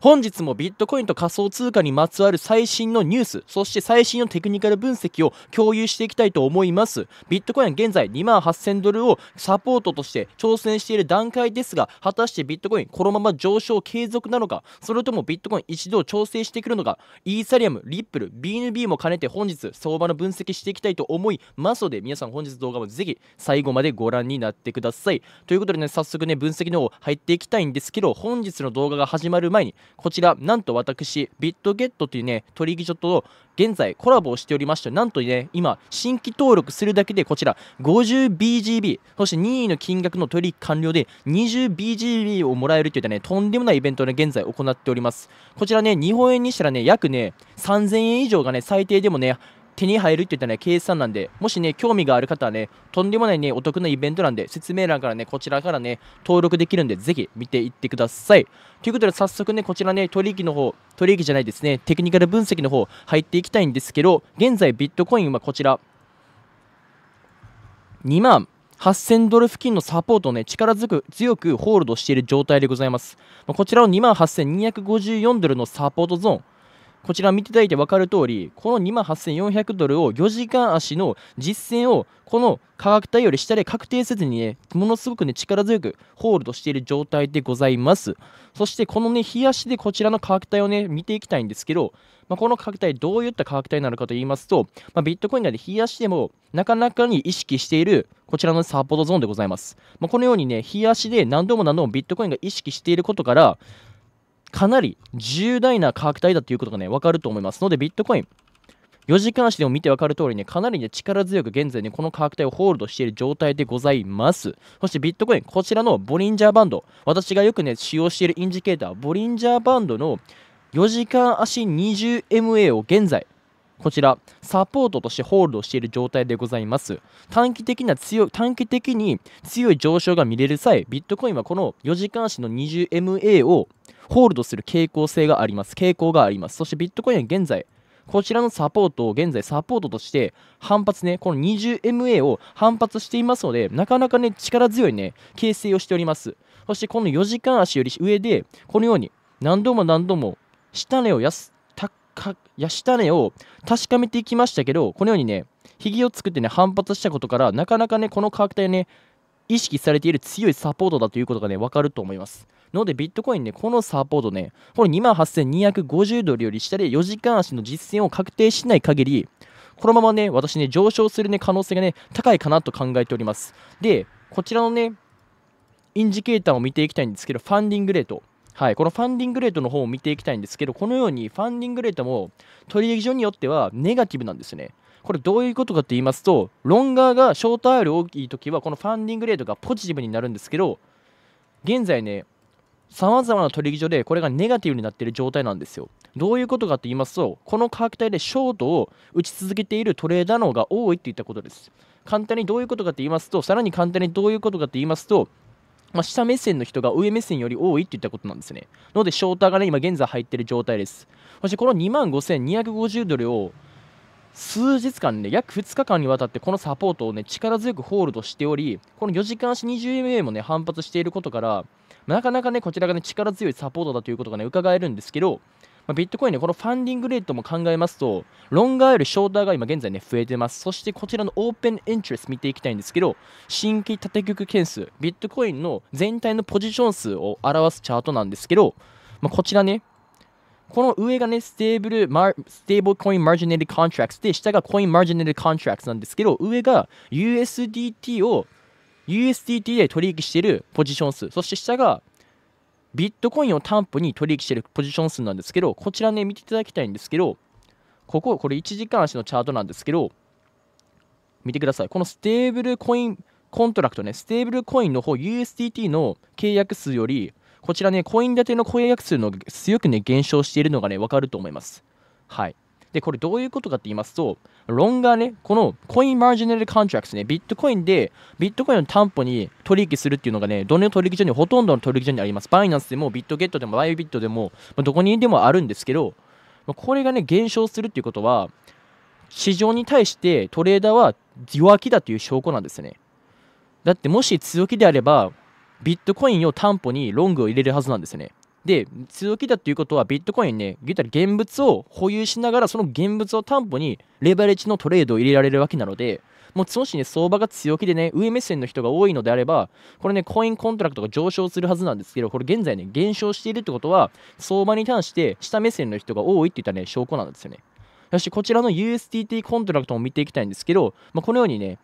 本日もビットコインと仮想通貨にまつわる最新のニュース、そして最新のテクニカル分析を共有していきたいと思います。ビットコインは現在2万8000ドルをサポートとして挑戦している段階ですが、果たしてビットコインこのまま上昇継続なのか、それともビットコイン一度調整してくるのか、イーサリアム、リップル、BNB も兼ねて本日相場の分析していきたいと思いますので、皆さん本日動画もぜひ最後までご覧になってください。ということでね、早速ね、分析の方入っていきたいんですけど、本日の動画が始まる前に、こちら、なんと私、ビットゲットというね、取引所と現在コラボをしておりまして、なんとね、今、新規登録するだけでこちら、50BGB、そして任意の金額の取引完了で 20BGB をもらえるといったね、とんでもないイベントをね、現在行っております。こちらね、日本円にしたらね、約ね、3000円以上がね、最低でもね、手に入るって言ったらね、計算なんで、もしね、興味がある方はね、とんでもないね、お得なイベントなんで、説明欄からね、こちらからね、登録できるんで、ぜひ見ていってください。ということで、早速ね、こちらね、取引の方、取引じゃないですね、テクニカル分析の方、入っていきたいんですけど、現在、ビットコインはこちら、2万8000ドル付近のサポートを、ね、力強く強くホールドしている状態でございます。こちらを2万8254ドルのサポートゾーン。こちら見ていただいて分かる通りこの2万8400ドルを4時間足の実践をこの価格帯より下で確定せずにねものすごくね力強くホールドしている状態でございますそしてこのね冷やしでこちらの価格帯をね見ていきたいんですけど、まあ、この価格帯どういった価格帯なのかと言いますと、まあ、ビットコインなで冷やしでもなかなかに意識しているこちらのサポートゾーンでございます、まあ、このようにね冷やしで何度も何度もビットコインが意識していることからかなり重大な価格帯だということがね、わかると思いますので、ビットコイン、4時間足でも見てわかる通りね、かなりね、力強く現在ね、この価格帯をホールドしている状態でございます。そしてビットコイン、こちらのボリンジャーバンド、私がよくね、使用しているインジケーター、ボリンジャーバンドの4時間足 20MA を現在、こちら、サポートとしてホールドしている状態でございます。短期的な強い、短期的に強い上昇が見れる際、ビットコインはこの4時間足の 20MA をホールドする傾向性があります。傾向があります。そしてビットコインは現在、こちらのサポートを現在サポートとして反発ね、この 20MA を反発していますので、なかなかね、力強いね、形成をしております。そしてこの4時間足より上で、このように何度も何度も下値をやす、たか、や下値を確かめていきましたけど、このようにね、ひげを作ってね、反発したことから、なかなかね、この価格帯ね、意識されている強いサポートだということがね、わかると思います。ので、ビットコインね、このサポートね、この28,250ドルより下で4時間足の実践を確定しない限り、このままね、私ね、上昇するね、可能性がね、高いかなと考えております。で、こちらのね、インジケーターを見ていきたいんですけど、ファンディングレート。はい、このファンディングレートの方を見ていきたいんですけど、このようにファンディングレートも取引所によってはネガティブなんですね。これどういうことかと言いますとロン側がショート R 大きい時はこのファンディングレートがポジティブになるんですけど現在ねさまざまな取引所でこれがネガティブになっている状態なんですよどういうことかと言いますとこの価格帯でショートを打ち続けているトレーダーの方が多いといったことです簡単にどういうことかと言いますとさらに簡単にどういうことかと言いますとまあ、下目線の人が上目線より多いっていったことなんですね。ので、ショーターがね、今現在入ってる状態です。そしてこの2万5250ドルを数日間ね、約2日間にわたってこのサポートをね、力強くホールドしており、この4時間足 20MA もね、反発していることから、なかなかね、こちらがね、力強いサポートだということがね、伺えるんですけど、まあ、ビットコインね、このファンディングレートも考えますと、ロンガーよりショーターが今現在ね、増えてます。そしてこちらのオープンエントレス見ていきたいんですけど、新規縦局件数、ビットコインの全体のポジション数を表すチャートなんですけど、まあ、こちらね、この上がね、ステーブル、ステーブルコインマージネルコントラクスで、下がコインマージネルコントラクスなんですけど、上が USDT を USDT で取引しているポジション数、そして下がビットコインを担保に取引しているポジション数なんですけど、こちらね、見ていただきたいんですけど、ここ、これ1時間足のチャートなんですけど、見てください。このステーブルコインコントラクトね、ステーブルコインの方、USDT の契約数より、こちらね、コイン建ての公約数の強くね、減少しているのがね、わかると思います。はい。で、これどういうことかって言いますと、ロンがね、このコインマージナルコントラクトね、ビットコインで、ビットコインの担保に取引するっていうのがね、どの取引所にほとんどの取引所にあります。バイナンスでも、ビットゲットでも、バイビットでも、まあ、どこにでもあるんですけど、まあ、これがね、減少するっていうことは、市場に対してトレーダーは弱気だという証拠なんですね。だってもし強気であれば、ビットコインを担保にロングを入れるはずなんですよね。で、強気だということは、ビットコインね、言ったら現物を保有しながら、その現物を担保にレバレッジのトレードを入れられるわけなので、もうもしね、相場が強気でね、上目線の人が多いのであれば、これね、コインコントラクトが上昇するはずなんですけど、これ現在ね、減少しているってことは、相場に対して下目線の人が多いっていったね、証拠なんですよね。そしてこちらの USDT コントラクトも見ていきたいんですけど、まあ、このようにね、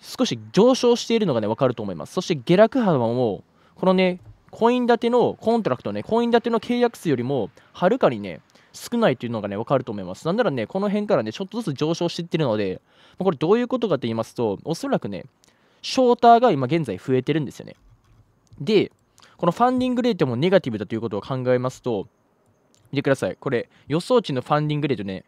少し上昇しているのがね、わかると思います。そして下落幅も、このね、コイン建てのコントラクトね、コイン建ての契約数よりも、はるかにね、少ないというのがね、わかると思います。なんならね、この辺からね、ちょっとずつ上昇していってるので、これどういうことかと言いますと、おそらくね、ショーターが今現在増えてるんですよね。で、このファンディングレートもネガティブだということを考えますと、見てください。これ、予想値のファンディングレートね、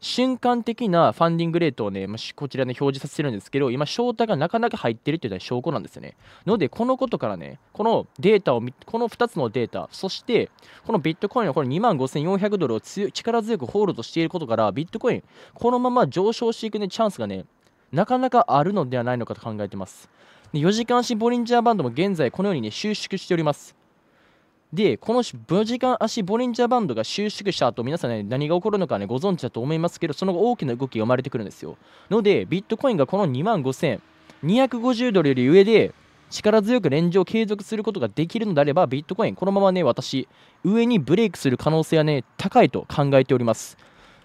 瞬間的なファンディングレートをね、まあ、こちらね、表示させてるんですけど、今、翔太がなかなか入ってるという証拠なんですよね。ので、このことからね、このデータを、この2つのデータ、そして、このビットコインのこの2万5400ドルを力強くホールドしていることから、ビットコイン、このまま上昇していく、ね、チャンスがね、なかなかあるのではないのかと考えています。4時間足ボリンジャーバンドも現在このようにね収縮しております。で、このム時間足ボリンジャーバンドが収縮した後、皆さんね、何が起こるのかね、ご存知だと思いますけど、その後大きな動きが生まれてくるんですよ。ので、ビットコインがこの2万5250ドルより上で、力強くレンジを継続することができるのであれば、ビットコイン、このままね、私、上にブレイクする可能性はね、高いと考えております。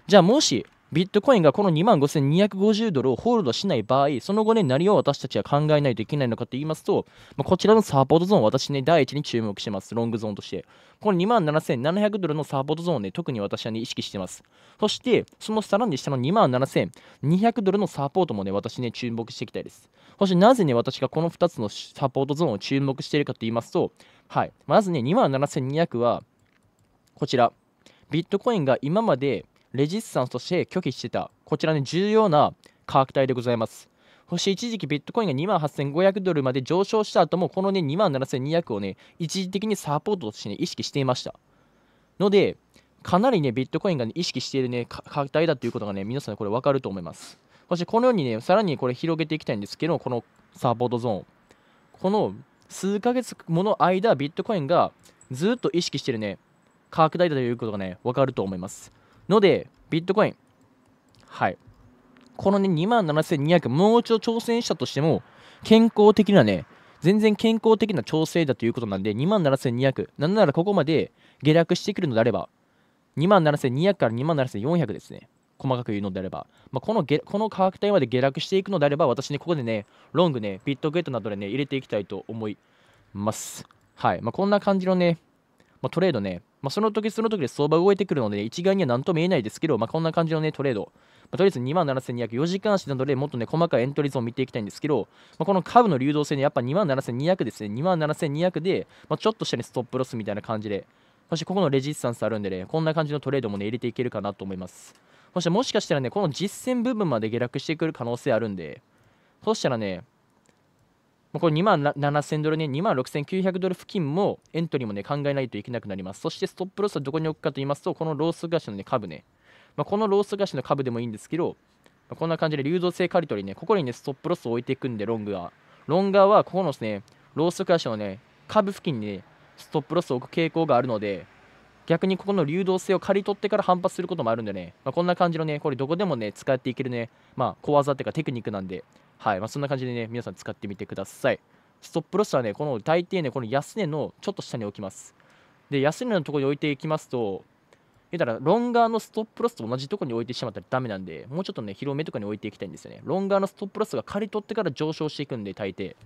じゃあ、もし、ビットコインがこの2万5250ドルをホールドしない場合、その後ね、何を私たちは考えないといけないのかと言いますと、まあ、こちらのサポートゾーン、私ね、第一に注目してます、ロングゾーンとして。この2万7700ドルのサポートゾーンね、特に私はね、意識してます。そして、そのさらに下の2万7200ドルのサポートもね、私ね、注目していきたいです。そして、なぜね、私がこの2つのサポートゾーンを注目しているかと言いますと、はい、まずね、2万7200は、こちら、ビットコインが今までレジスタンスとして拒否してたこちらね重要な価格帯でございますそして一時期ビットコインが2万8500ドルまで上昇した後もこのね2万7200をね一時的にサポートとしてね意識していましたのでかなりねビットコインが、ね、意識しているね価格帯だということがね皆さんこれ分かると思いますそしてこのようにねさらにこれ広げていきたいんですけどこのサポートゾーンこの数ヶ月もの間ビットコインがずっと意識してるね価格帯だということがね分かると思いますので、ビットコイン、はい。このね、2万7200、もう一度挑戦したとしても、健康的なね、全然健康的な調整だということなんで、2万7200、なんならここまで下落してくるのであれば、2万7200から2万7400ですね。細かく言うのであれば、まあ、このげこの価格帯まで下落していくのであれば、私ね、ここでね、ロングね、ビットゲートなどでね、入れていきたいと思います。はい。まあ、こんな感じのね、まあ、トレードね、まあ、その時その時で相場動いてくるので、ね、一概には何とも言えないですけど、まあ、こんな感じの、ね、トレード、まあ、とりあえず2 7204時間足などでもっと、ね、細かいエントリーズを見ていきたいんですけど、まあ、この株の流動性ね、やっぱ2 7200ですね、2 7200で、まあ、ちょっとした、ね、ストップロスみたいな感じで、そしてここのレジスタンスあるんでね、こんな感じのトレードもね、入れていけるかなと思います。そしてもしかしたらね、この実践部分まで下落してくる可能性あるんで、そしたらね、まこれ2万7000ドルね、2万6900ドル付近もエントリーもね、考えないといけなくなります。そしてストップロスはどこに置くかと言いますと、このロース菓子のね、株ね、まあ、このロース菓子の株でもいいんですけど、まあ、こんな感じで流動性刈り取りね、ここにね、ストップロスを置いていくんで、ロングは。ロンガーはここのですね、ロース菓子のね、株付近にね、ストップロスを置く傾向があるので、逆にここの流動性を刈り取ってから反発することもあるんでね、まあ、こんな感じのね、これどこでもね、使っていけるね、まあ、小技っていうかテクニックなんで、はい、まあ、そんな感じでね、皆さん使ってみてください。ストップロスはね、この大抵ね、この安値のちょっと下に置きます。で、安値のところに置いていきますと、言ったら、ロン側のストップロスと同じところに置いてしまったらダメなんで、もうちょっとね、広めとかに置いていきたいんですよね。ロン側のストップロスが刈り取ってから上昇していくんで、大抵。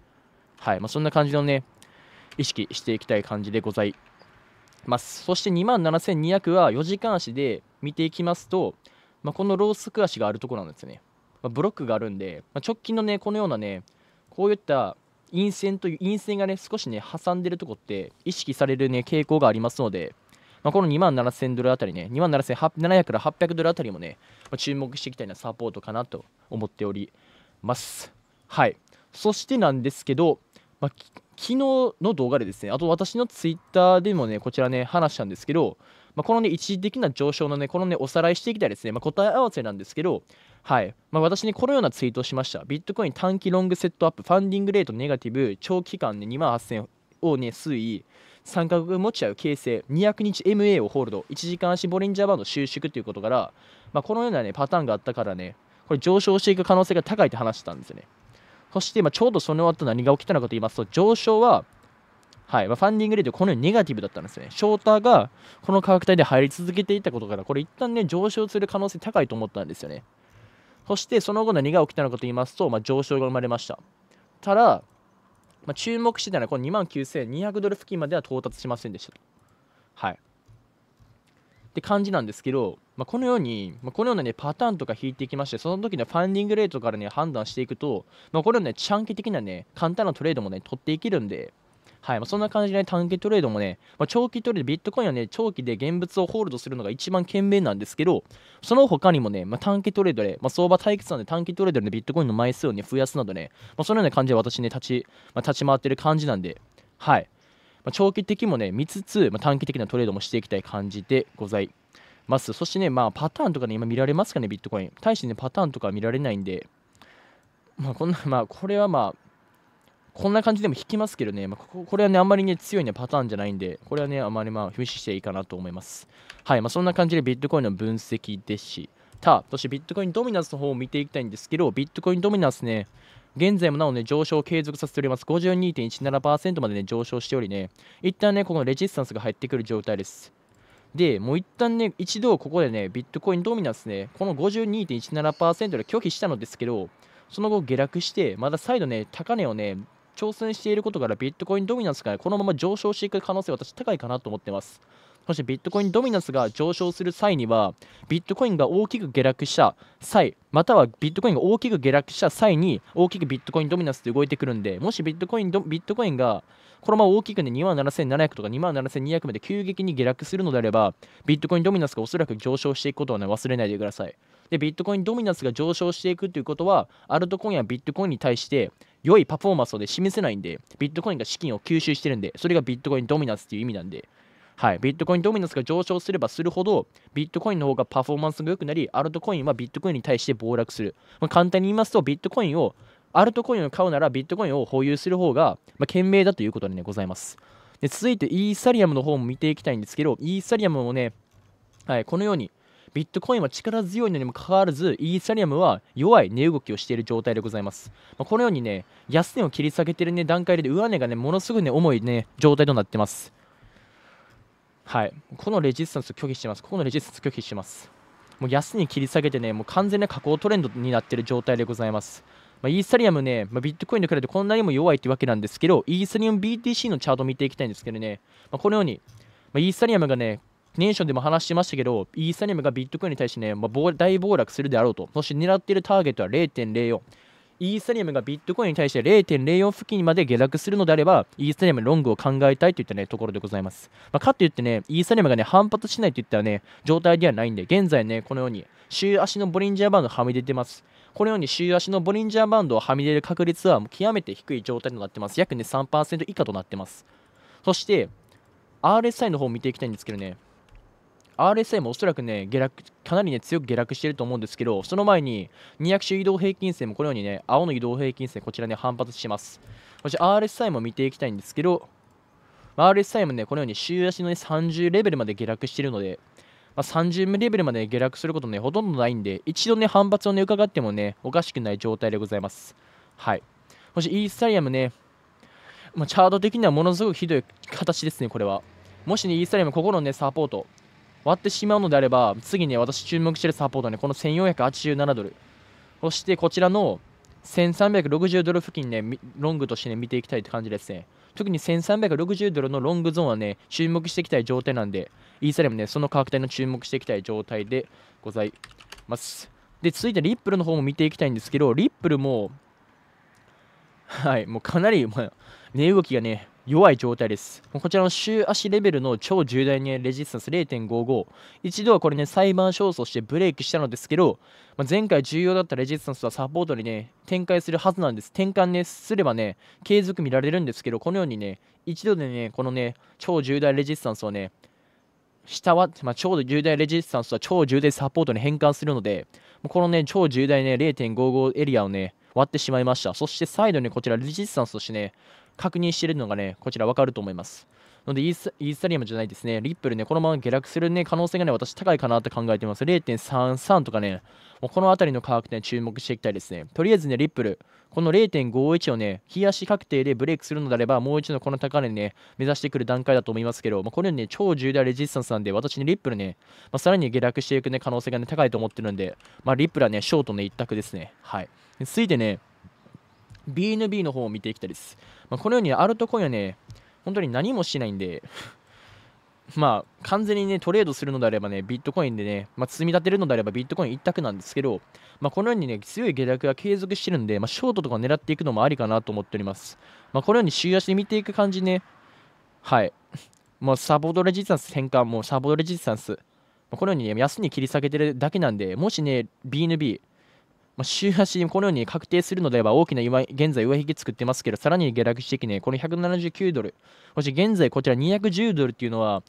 はい、まあ、そんな感じのね、意識していきたい感じでございます。そして27,200は4時間足で見ていきますと、まあ、このロースク足があるところなんですよね。まあ、ブロックがあるんで、まあ、直近のねこのようなねこういった陰線という陰線がね少しね挟んでるとこって意識されるね傾向がありますので、まあ、この2万7000ドルあたりね2万7700から800ドルあたりもね、ま注目していきたいなサポートかなと思っておりますはいそしてなんですけど、ま昨日の動画でですねあと私のツイッターでもねこちらね話したんですけどまあ、このね、一時的な上昇のね、このね、おさらいしていきたいですね、まあ、答え合わせなんですけど、はい。まあ、私ね、このようなツイートをしました。ビットコイン短期ロングセットアップ、ファンディングレートネガティブ、長期間ね、2万8000をね、推移、三角持ち合う形成、200日 MA をホールド、1時間足ボリンジャーバンド収縮ということから、まあ、このようなね、パターンがあったからね、これ上昇していく可能性が高いって話したんですよね。そして、まあ、ちょうどその後何が起きたのかと言いますと、上昇ははいまあ、ファンディングレートこのようにネガティブだったんですね。ショーターがこの価格帯で入り続けていたことから、これ一旦ね、上昇する可能性高いと思ったんですよね。そしてその後何が起きたのかと言いますと、まあ、上昇が生まれました。ただ、まあ、注目してたのはこの2万9200ドル付近までは到達しませんでした。はい。って感じなんですけど、まあ、このように、まあ、このような、ね、パターンとか引いていきましてその時のファンディングレートから、ね、判断していくと、まあ、これを、ね、短期的な、ね、簡単なトレードも、ね、取っていけるんで、はい、まあ、そんな感じで、ね、短期トレードもね、まあ、長期トレード、ビットコインはね、長期で現物をホールドするのが一番賢明なんですけど、その他にもね、まあ、短期トレードで、ま相場対決なんで短期トレードで、ね、ビットコインの枚数をね、増やすなどね、まそのような感じで私ね、立ち、ま立ち回ってる感じなんで、はい。ま長期的もね、見つつ、ま短期的なトレードもしていきたい感じでございます。そしてね、まあ、パターンとかね、今見られますかね、ビットコイン。対してね、パターンとか見られないんで、まあ、こんな、まあ、これはまあ、こんな感じでも引きますけどね、まあ、ここれはね、あんまりね、強いね、パターンじゃないんで、これはね、あまりまあ、無視していいかなと思います。はい、まあ、そんな感じでビットコインの分析でした。そしてビットコインドミナンスの方を見ていきたいんですけど、ビットコインドミナンスね、現在もなおね、上昇を継続させております。52.17%までね、上昇しておりね、一旦ね、このレジスタンスが入ってくる状態です。で、もう一旦ね、一度ここでね、ビットコインドミナンスね、この52.17%で拒否したのですけど、その後下落して、また再度ね、高値をね、挑戦していることからビットコインドミナンスがこのまま上昇していく可能性は私高いかなと思ってますそしてビットコインドミナンスが上昇する際にはビットコインが大きく下落した際またはビットコインが大きく下落した際に大きくビットコインドミナンスで動いてくるんでもしビットコインドビットコインがこのまま大きくね27,700とか27,200まで急激に下落するのであればビットコインドミナンスがおそらく上昇していくことはね忘れないでくださいでビットコインドミナスが上昇していくということはアルトコインやビットコインに対して良いパフォーマンスを、示せないんでビットコインが資金を吸収してるんでそれがビットコインドミナスっていう意味なんではい、ビットコインドミナスが上昇すればするほどビットコインの方がパフォーマンスが良くなりアルトコインはビットコインに対して暴落する、まあ、簡単に言いますとビットコインをアルトコインを買うならビットコインを保有する方が、まあ、賢明だということで、ね、ございますで続いてイーサリアムの方も見ていきたいんですけどイーサリアムもね、はい、このようにビットコインは力強いのにもかかわらずイーサリアムは弱い値動きをしている状態でございます、まあ、このようにね安値を切り下げてる、ね、段階で上値がねものすごいね重いね状態となってますはいこのレジスタンス拒否してますこのレジスタンス拒否してますもう安値切り下げてねもう完全な下降トレンドになってる状態でございますまあ、イーサリアムね、まあ、ビットコインと比べてこんなにも弱いってわけなんですけど、イーサリアム BTC のチャートを見ていきたいんですけどね、まあ、このように、まイーサリアムがね、ネーションでも話してましたけど、イーサリアムがビットコインに対してね、まあ、大暴落するであろうと、そして狙っているターゲットは0.04。イーサリアムがビットコインに対して0.04付近まで下落するのであれば、イーサリアムロングを考えたいといった、ね、ところでございます。まあ、かといってね、イーサリアムがね、反発しないといったね、状態ではないんで、現在ね、このように、週足のボリンジャーバンドはみ出てます。このように週足のボリンジャーバンドをはみ出る確率はもう極めて低い状態となってます。約ね3%以下となってます。そして、RSI の方を見ていきたいんですけどね、RSI もおそらくね下落かなりね強く下落してると思うんですけどその前に200周移動平均線もこのようにね青の移動平均線こちらね反発してますそして RSI も見ていきたいんですけど RSI もねこのように週足の、ね、30レベルまで下落してるのでまあ、30レベルまで下落することね、ほとんどないんで、一度ね、反発をね、伺ってもね、おかしくない状態でございます。はい。そして、イーサリアムね、まあ、チャート的にはものすごくひどい形ですね、これは。もしね、イーサリアム、ここのね、サポート、割ってしまうのであれば、次に私注目しているサポートね、この1487ドル。そしてこちらの1360ドル付近ね、ロングとしてね、見ていきたいって感じですね。特に1360ドルのロングゾーンはね、注目していきたい状態なんで、イーサリアムね、その価格帯の注目していきたい状態でございます。で、続いてリップルの方も見ていきたいんですけど、リップルも、はい、もうかなり、値動きがね、弱い状態です。こちらの週足レベルの超重大にレジスタンス0.55。一度はこれね、裁判勝訴してブレークしたのですけど、まあ、前回重要だったレジスタンスはサポートにね、展開するはずなんです。転換ね、すればね、継続見られるんですけど、このようにね、一度でね、このね、超重大レジスタンスをね、下は、まあ、超重大レジスタンスは超重大サポートに変換するので、このね、超重大ね、0.55エリアをね、割ってしまいました。そしてサイドにこちらレジスタンスとしてね、確認しているのがね、こちらわかると思います。のでイースタリアムじゃないですね、リップルね、このまま下落するね、可能性がね、私高いかなと考えてます。0.33とかね、もうこの辺りの価格点注目していきたいですね。とりあえずね、リップル、この0.51をね、冷やし確定でブレイクするのであれば、もう一度この高値ね、目指してくる段階だと思いますけど、まあ、これね、超重大レジスタンスなんで、私ね、リップルね、まあ、さらに下落していくね、可能性がね、高いと思ってるんで、まあ、リップルはね、ショートの一択ですね。はい。ついてね、BNB の方を見ていきたいです。まあ、このようにアルトコインはね、本当に何もしないんで まあ、完全にね、トレードするのであればね、ビットコインでね、まあ、積み立てるのであればビットコイン一択なんですけど、まあ、このようにね、強い下落が継続してるんで、まあ、ショートとか狙っていくのもありかなと思っております。まあ、このように週足で見ていく感じね、はい。もうサボドレジスタンス変換もサボドレジスタンス。まあ、このようにね、安に切り下げてるだけなんで、もしね、BNB、まあ、週足、このように確定するのであれば、大きな今現在上引き作ってますけど、さらに下落してきて、ね、この179ドル、そして現在こちら210ドルっていうのは、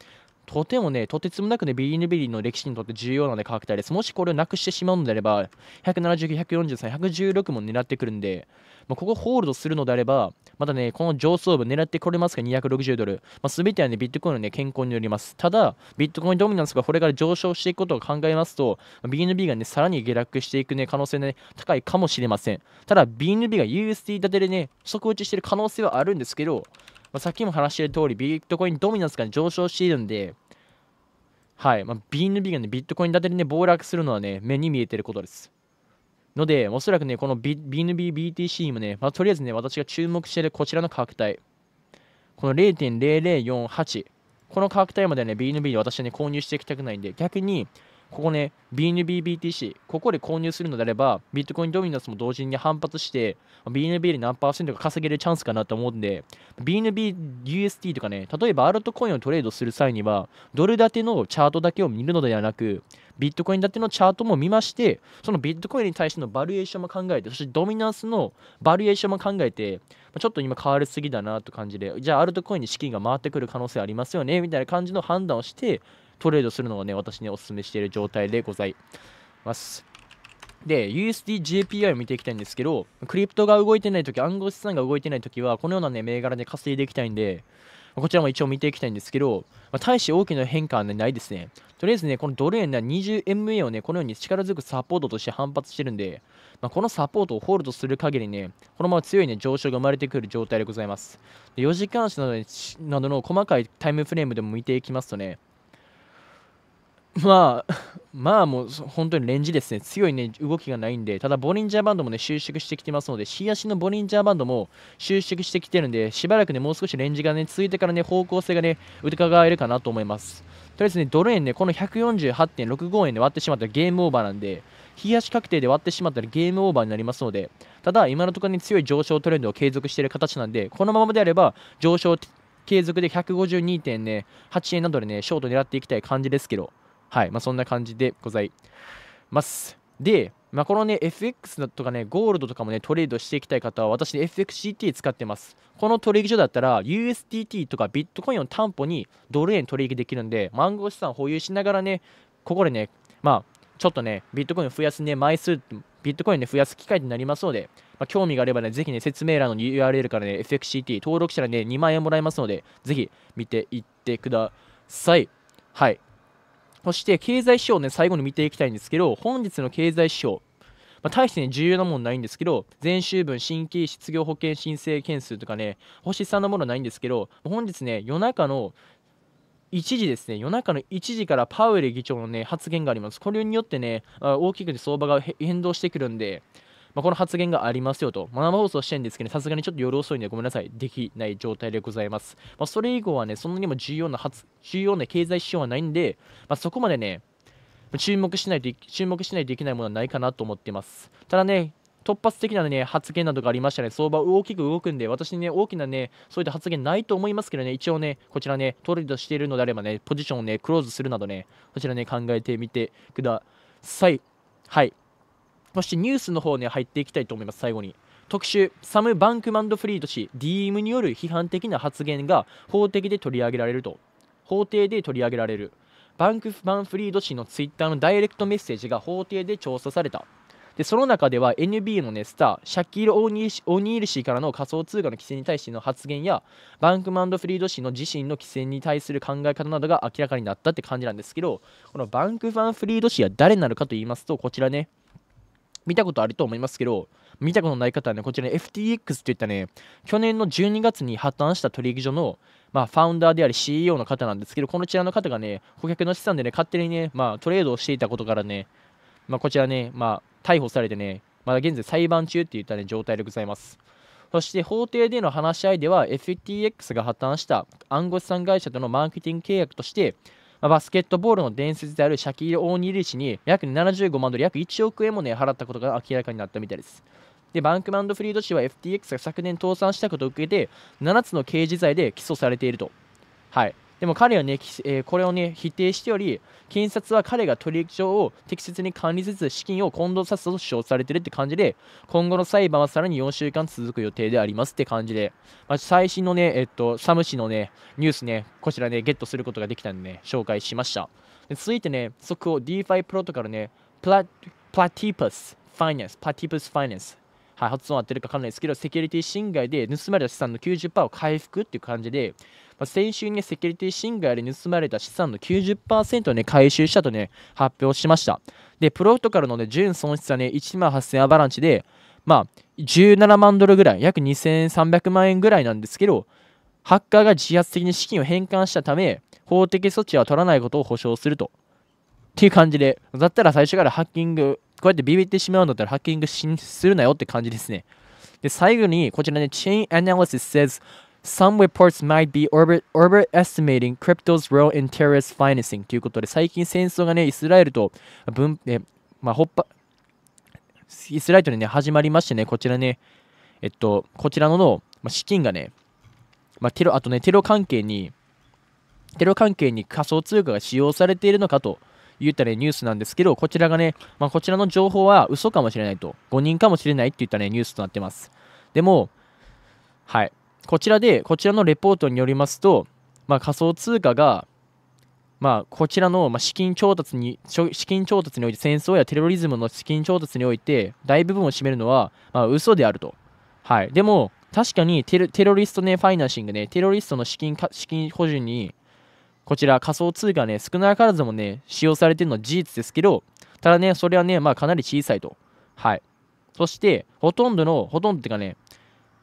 とてもね、とてつもなくね、ビリヌビリの歴史にとって重要な、ね、価格帯です。もしこれをなくしてしまうのであれば、179、143、116も狙ってくるんで、まあ、ここホールドするのであれば、まだね、この上層部狙ってこれますか、260ドル。まあ、全てはね、ビットコインのね、健康によります。ただ、ビットコインドミナンスがこれから上昇していくことを考えますと、BNB がね、さらに下落していくね、可能性ね、高いかもしれません。ただ、BNB が USD 建てでね、即落打ちしてる可能性はあるんですけど、まあ、さっきも話してる通り、ビットコインドミナスが、上昇しているんで、はい、まあ、BNB が、ね、ビットコイン建てで、ね、暴落するのは、ね、目に見えてることです。ので、おそらくね、この BNBBTC もね、まあ、とりあえずね、私が注目しているこちらの価格帯、この0.0048、この価格帯までね、BNB で私はね、購入していきたくないんで、逆にここね、BNBBTC、ここで購入するのであれば、ビットコインドミナンスも同時に反発して、BNB で何パーセントか稼げるチャンスかなと思うんで、BNBUSD とかね、例えばアルトコインをトレードする際には、ドル建てのチャートだけを見るのではなく、ビットコイン建てのチャートも見まして、そのビットコインに対してのバリエーションも考えて、そしてドミナンスのバリエーションも考えて、ちょっと今変わりすぎだなと感じで、じゃあアルトコインに資金が回ってくる可能性ありますよね、みたいな感じの判断をして、トレードするのがね、私にお勧めしている状態でございます。で、USDJPI を見ていきたいんですけど、クリプトが動いてないとき、暗号資産が動いてないときは、このようなね、銘柄で稼いでいきたいんで、こちらも一応見ていきたいんですけど、まあ、大して大きな変化は、ね、ないですね。とりあえずね、このドル円な 20MA をね、このように力強くサポートとして反発してるんで、まあ、このサポートをホールドする限りね、このまま強いね、上昇が生まれてくる状態でございます。で4時間足などなどの細かいタイムフレームでも見ていきますとね、まあ、まあもう本当にレンジですね、強いね動きがないんで、ただボリンジャーバンドもね収縮してきてますので、日足のボリンジャーバンドも収縮してきてるんで、しばらくねもう少しレンジがねついてからね方向性がねがえるかなと思います。とりあえずねドル円ねこの148.65円で割ってしまったらゲームオーバーなんで、日足確定で割ってしまったらゲームオーバーになりますので、ただ今のところに強い上昇トレンドを継続している形なんで、このままであれば上昇継続で152.8円などでねショート狙っていきたい感じですけど。はい、まあ、そんな感じでございます。で、まあ、このね、FX だとかね、ゴールドとかもね、トレードしていきたい方は、私、ね、FXCT 使ってます。この取引所だったら、USDT とかビットコインを担保にドル円取引できるんで、マンゴー資産保有しながらね、ここでね、まあ、ちょっとね、ビットコインを増やすね、枚数、ビットコインで増やす機会になりますので、まあ、興味があればね、ぜひね、説明欄の URL からね、FXCT 登録したらね、2万円もらえますので、ぜひ見ていってください。はい。そして経済指標をね、最後に見ていきたいんですけど、本日の経済指標、まあ、大してね、重要なものないんですけど、前週分、新規失業保険申請件数とかね、星3のものないんですけど、本日ね、夜中の1時ですね、夜中の1時からパウエル議長のね、発言があります。これによってね、大きく相場が変動してくるんで、まあ、この発言がありますよと、まあ、生放送してるんですけど、さすがにちょっと夜遅いんでごめんなさい、できない状態でございます。まあ、それ以降はね、そんなにも重要な発重要な経済指標はないんで、まあ、そこまでね、注目しないと注目しないといけないものはないかなと思ってます。ただね、突発的な、ね、発言などがありましたね、相場大きく動くんで、私ね、大きなね、そういった発言ないと思いますけどね、一応ね、こちらね、トレードしているのであればね、ポジションをね、クローズするなどね、こちらね、考えてみてください。はい。そしてニュースの方に入っていきたいと思います、最後に。特集、サム・バンクマンド・フリード氏、DM による批判的な発言が法的で取り上げられると。法廷で取り上げられる。バンクマンフリード氏のツイッターのダイレクトメッセージが法廷で調査された。でその中では NBA の、ね、スターシャキール・オニール氏からの仮想通貨の規制に対しての発言やバンクマンド・フリード氏の自身の規制に対する考え方などが明らかになったって感じなんですけどこのバンクマン・フリード氏は誰なのかと言いますとこちらね見たことあると思いますけど、見たことない方はね、こちら、ね、FTX といったね、去年の12月に破綻した取引所の、まあ、ファウンダーであり CEO の方なんですけど、このちらの方がね、顧客の資産でね、勝手にね、まあ、トレードをしていたことからね、まあ、こちらね、まあ、逮捕されてね、まだ現在裁判中っていった、ね、状態でございます。そして法廷での話し合いでは FTX が破綻した暗号資産会社とのマーケティング契約としてまあ、バスケットボールの伝説であるシャキール・オーニール氏に約75万ドル、約1億円も、ね、払ったことが明らかになったみたいです。でバンクマンドフリード氏は FTX が昨年倒産したことを受けて7つの刑事罪で起訴されていると。はい、でも彼はね、えー、これをね、否定しており、検察は彼が取引所を適切に管理せず資金を混同させたと主張されてるって感じで、今後の裁判はさらに4週間続く予定でありますって感じで、まあ、最新のね、えっと、サム氏のね、ニュースね、こちらね、ゲットすることができたんでね、紹介しました。で続いてね、速報 DeFi プロトカルね、プラ、プラティプスファイナンス、パティプスファイナンスはい、発音合ってるか分かんないですけど、セキュリティ侵害で盗まれた資産の90%を回復っていう感じで、まあ、先週ね、セキュリティ侵害で盗まれた資産の90%を、ね、回収したと、ね、発表しました。で、プロトコルの、ね、純損失は、ね、1万8000アバランチで、まあ、17万ドルぐらい、約2300万円ぐらいなんですけど、ハッカーが自発的に資金を返還したため、法的措置は取らないことを保証すると。っていう感じで、だったら最初からハッキング、こうやってビビってしまうんだったらハッキングするなよって感じですね。で、最後にこちらね、Chain Analysis says Some reports might be overestimating crypto's role in terrorist financing ということで、最近戦争がね、イスラエルと分、えまあ、ほっぱ、イスラエルとね、始まりましてね、こちらね、えっと、こちらのの、まあ、資金がね、まあ、テロ、あとね、テロ関係に、テロ関係に仮想通貨が使用されているのかと言ったね、ニュースなんですけど、こちらがね、まあ、こちらの情報は嘘かもしれないと、5人かもしれないって言ったね、ニュースとなってます。でも、はい、こちらで、こちらのレポートによりますと、まあ、仮想通貨が、まあ、こちらの資金調達に資金調達において戦争やテロリズムの資金調達において大部分を占めるのは、まあ、嘘であると、はい、でも確かにテロリスト、ね、ファイナンシングねテロリストの資金資金補充にこちら仮想通貨ね、少なからずもね、使用されてるのは事実ですけど、ただね、それはね、まあかなり小さいと。はい。そして、ほとんどの、ほとんどっていうかね、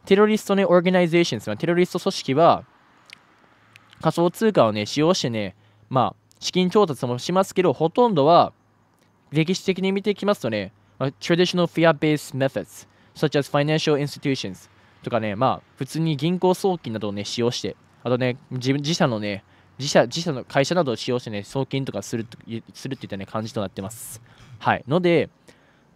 テロリストね、オーガナイゼーションですね、テロリスト組織は、仮想通貨をね、使用してね、まあ、資金調達もしますけど、ほとんどは、歴史的に見ていきますとね、まあ、traditional fiat-based methods, such as financial institutions とかね、まあ、普通に銀行送金などをね、使用して、あとね、自自社のね、自社自社の会社などを使用してね、送金とかするするっていったね、感じとなってます。はい。ので、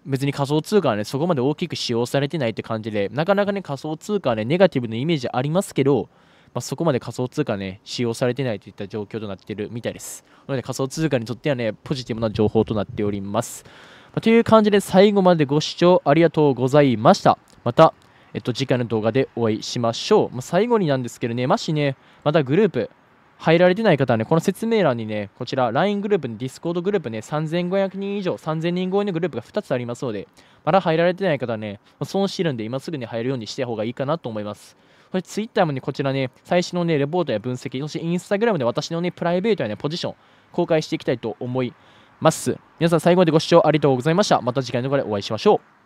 別に仮想通貨はね、そこまで大きく使用されてないって感じで、なかなかね、仮想通貨はね、ネガティブなイメージありますけど、まあ、そこまで仮想通貨ね、使用されてないといった状況となっているみたいです。なので仮想通貨にとってはね、ポジティブな情報となっております。まあ、という感じで最後までご視聴ありがとうございました。また、えっと、次回の動画でお会いしましょう。まあ、最後になんですけどね、もしね、またグループ、入られてない方はね、この説明欄にね、こちら LINE グループ、Discord グループね、3500人以上、3000人超えのグループが2つありますので、まだ入られてない方はね、損してるんで、今すぐに入るようにした方がいいかなと思います。そして Twitter もね、こちらね、最新のね、レポートや分析、そして Instagram で私のね、プライベートやね、ポジション、公開していきたいと思います。皆さん最後までご視聴ありがとうございました。また次回の動画でお会いしましょう。